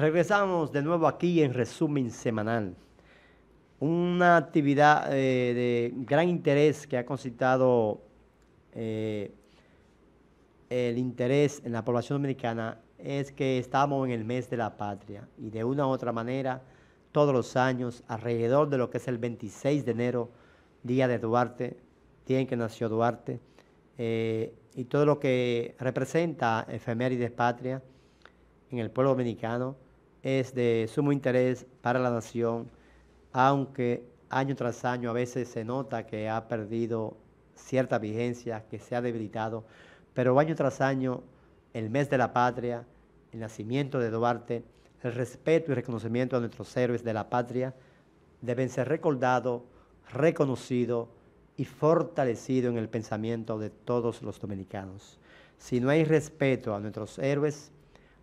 Regresamos de nuevo aquí en resumen semanal. Una actividad eh, de gran interés que ha concitado eh, el interés en la población dominicana es que estamos en el mes de la patria y de una u otra manera, todos los años, alrededor de lo que es el 26 de enero, día de Duarte, día en que nació Duarte, eh, y todo lo que representa efemérides patria en el pueblo dominicano, es de sumo interés para la nación, aunque año tras año a veces se nota que ha perdido cierta vigencia, que se ha debilitado, pero año tras año, el mes de la patria, el nacimiento de Duarte, el respeto y reconocimiento a nuestros héroes de la patria deben ser recordados, reconocido y fortalecido en el pensamiento de todos los dominicanos. Si no hay respeto a nuestros héroes,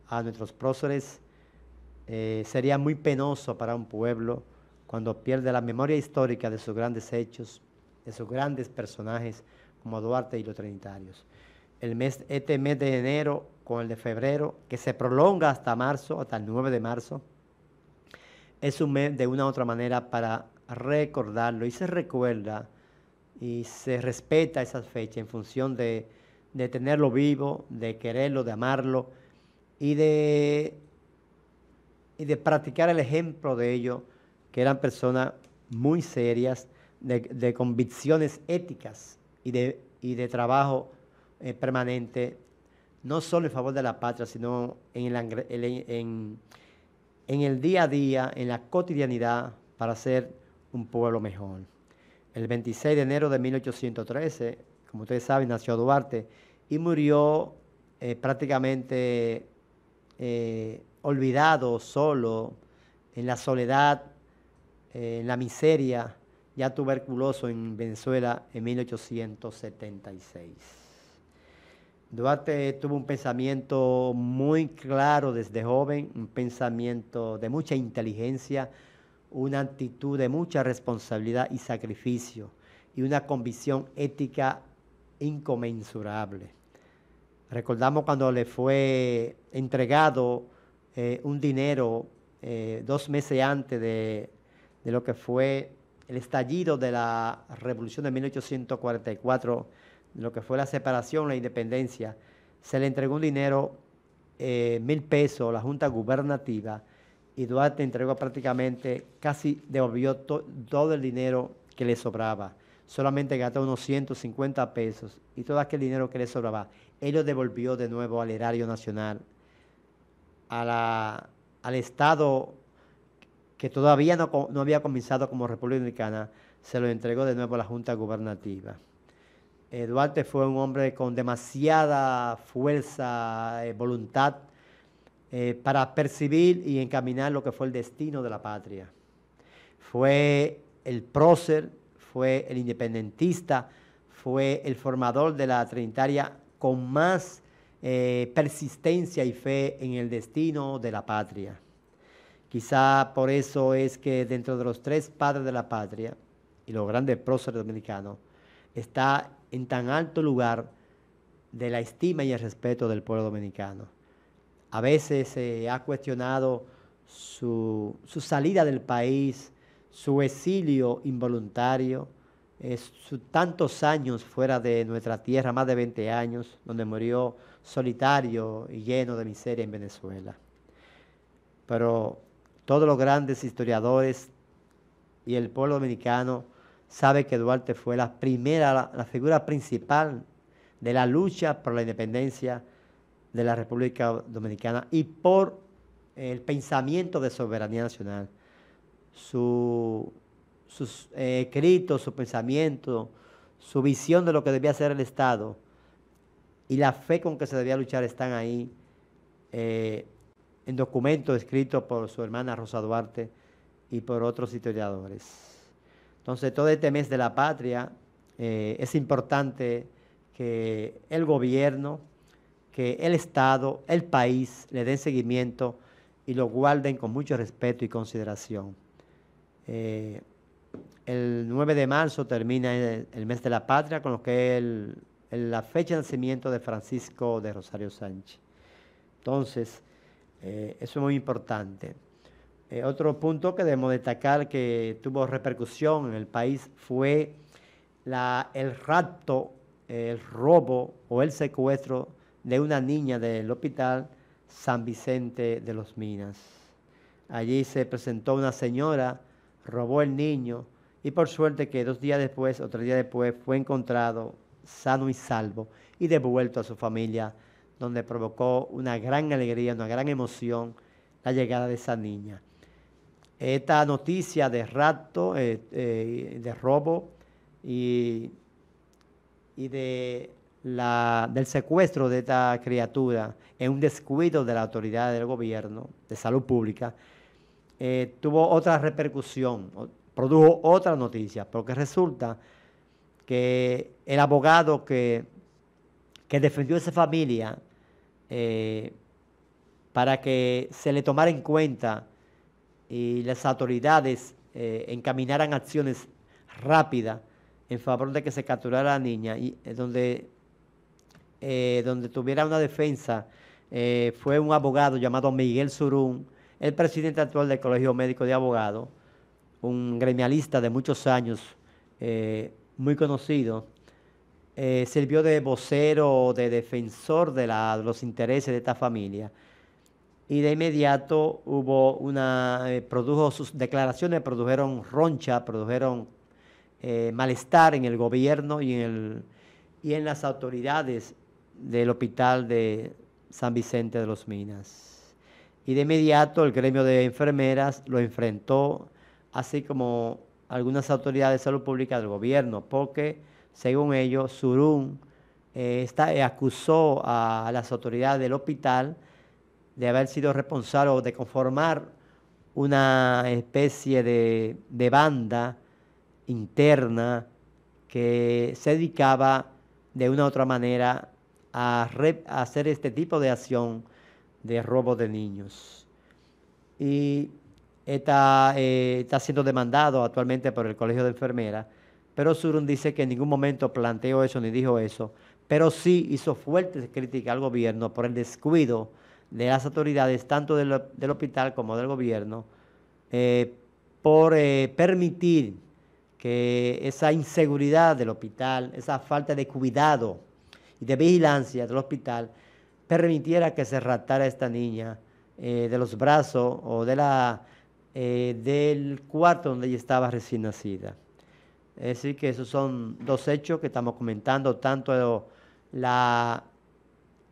a nuestros próceres, eh, sería muy penoso para un pueblo cuando pierde la memoria histórica de sus grandes hechos, de sus grandes personajes como Duarte y los Trinitarios. El mes, este mes de enero con el de febrero, que se prolonga hasta marzo, hasta el 9 de marzo, es un mes de una u otra manera para recordarlo y se recuerda y se respeta esa fecha en función de tenerlo vivo, de quererlo, de amarlo y de y de practicar el ejemplo de ellos, que eran personas muy serias, de, convicciones éticas y de, de trabajo eh, permanente, no solo en favor de la patria, sino en el, en, el día a día, en la cotidianidad, para ser un pueblo mejor. El 26 de enero de 1813, como ustedes saben, nació Duarte y murió eh, prácticamente eh, olvidado, solo, en la soledad, eh, en la miseria, ya tuberculoso en Venezuela en 1876. Duarte tuvo un pensamiento muy claro desde joven, un pensamiento de mucha inteligencia, una actitud de mucha responsabilidad y sacrificio y una convicción ética inconmensurable. Recordamos cuando le fue entregado eh, un dinero eh, dos meses antes de, lo que fue el estallido de la revolución de 1844, de lo que fue la separación, la independencia, se le entregó un dinero, eh, mil pesos, a la Junta Gubernativa, y Duarte entregó prácticamente, casi devolvió todo el dinero que le sobraba. Solamente gastó unos 150 pesos y todo aquel dinero que le sobraba, él lo devolvió de nuevo al erario nacional la, al Estado que todavía no, no, había comenzado como República Dominicana, se lo entregó de nuevo a la Junta Gubernativa. Duarte fue un hombre con demasiada fuerza, eh, voluntad eh, para percibir y encaminar lo que fue el destino de la patria. Fue el prócer, fue el independentista, fue el formador de la Trinitaria con más eh, persistencia y fe en el destino de la patria. Quizá por eso es que dentro de los tres padres de la patria y los grandes próceres dominicanos, está en tan alto lugar de la estima y el respeto del pueblo dominicano. A veces se ha cuestionado su, su salida del país, su exilio involuntario, tantos años fuera de nuestra tierra, más de 20 años, donde murió solitario y lleno de miseria en Venezuela. Pero todos los grandes historiadores y el pueblo dominicano sabe que Duarte fue la primera, la, la figura principal de la lucha por la independencia de la República Dominicana y por el pensamiento de soberanía nacional. Su sus eh, escritos, su pensamiento, su visión de lo que debía ser el Estado y la fe con que se debía luchar están ahí eh, en documentos escritos por su hermana Rosa Duarte y por otros historiadores. Entonces, todo este mes de la patria eh, es importante que el gobierno, que el Estado, el país le den seguimiento y lo guarden con mucho respeto y consideración. El 9 de marzo termina el, mes de la patria, con lo que es la fecha de nacimiento de Francisco de Rosario Sánchez. Entonces, eh, eso es muy importante. Eh, otro punto que debemos destacar que tuvo repercusión en el país fue el rapto, eh, el robo o el secuestro de una niña del hospital San Vicente de los Minas. Allí se presentó una señora robó el niño y por suerte que dos días después otro día después fue encontrado sano y salvo y devuelto a su familia, donde provocó una gran alegría, una gran emoción la llegada de esa niña. Esta noticia de rapto, eh, eh, de robo y, de del secuestro de esta criatura en un descuido de la autoridad del gobierno de salud pública, eh, tuvo otra repercusión, produjo otra noticia, porque resulta que el abogado que, defendió a esa familia eh, para que se le tomara en cuenta y las autoridades eh, encaminaran acciones rápidas en favor de que se capturara a la niña, y, donde, donde tuviera una defensa, fue un abogado llamado Miguel Surún, el presidente actual del Colegio Médico de Abogados, un gremialista de muchos años, eh, muy conocido, eh, sirvió de vocero, de defensor de, los intereses de esta familia. Y de inmediato hubo una, eh, produjo sus declaraciones, produjeron roncha, produjeron malestar en el gobierno y y en las autoridades del hospital de San Vicente de los Minas. Y de inmediato el gremio de enfermeras lo enfrentó, así como algunas autoridades de salud pública del gobierno, porque según ellos, Surún eh, eh, acusó a, las autoridades del hospital de haber sido responsable de conformar una especie de, banda interna que se dedicaba de una u otra manera a hacer este tipo de acción de robo de niños. Y está, eh, está siendo demandado actualmente por el Colegio de Enfermeras, pero Surun dice que en ningún momento planteó eso ni dijo eso, pero sí hizo fuertes críticas al gobierno por el descuido de las autoridades, tanto del, hospital como del gobierno, eh, por eh, permitir que esa inseguridad del hospital, esa falta de cuidado y de vigilancia del hospital, permitiera que se raptara a esta niña eh, de los brazos o de la, eh, del cuarto donde ella estaba recién nacida. Es decir, que esos son dos hechos que estamos comentando, tanto la,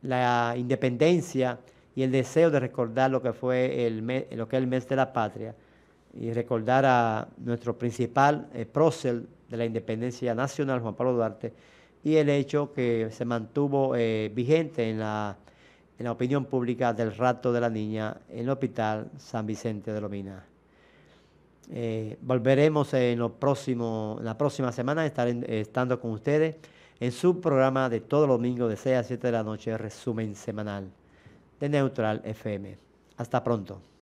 la independencia y el deseo de recordar lo que fue el mes, lo que el mes de la patria y recordar a nuestro principal prócel eh, prócer de la independencia nacional, Juan Pablo Duarte, y el hecho que se mantuvo vigente en la en la opinión pública del rato de la niña en el hospital San Vicente de Lomina. Eh, volveremos en, lo próximo, la próxima semana estar estando con ustedes en su programa de todo domingo de 6 a 7 de la noche, resumen semanal de Neutral FM. Hasta pronto.